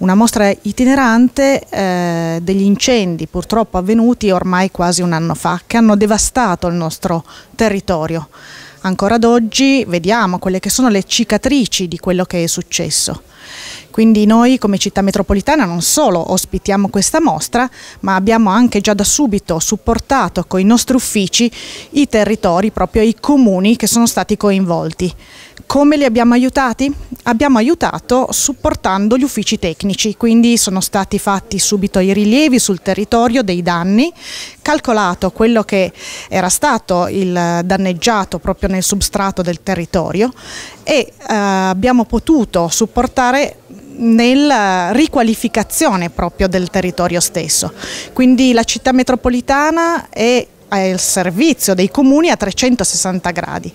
Una mostra itinerante eh, degli incendi purtroppo avvenuti ormai quasi un anno fa che hanno devastato il nostro territorio. Ancora ad oggi vediamo quelle che sono le cicatrici di quello che è successo. Quindi noi come città metropolitana non solo ospitiamo questa mostra, ma abbiamo anche già da subito supportato con i nostri uffici i territori, proprio i comuni che sono stati coinvolti. Come li abbiamo aiutati? abbiamo aiutato supportando gli uffici tecnici, quindi sono stati fatti subito i rilievi sul territorio dei danni, calcolato quello che era stato il danneggiato proprio nel substrato del territorio e eh, abbiamo potuto supportare nella riqualificazione proprio del territorio stesso. Quindi la città metropolitana è al servizio dei comuni a 360 gradi.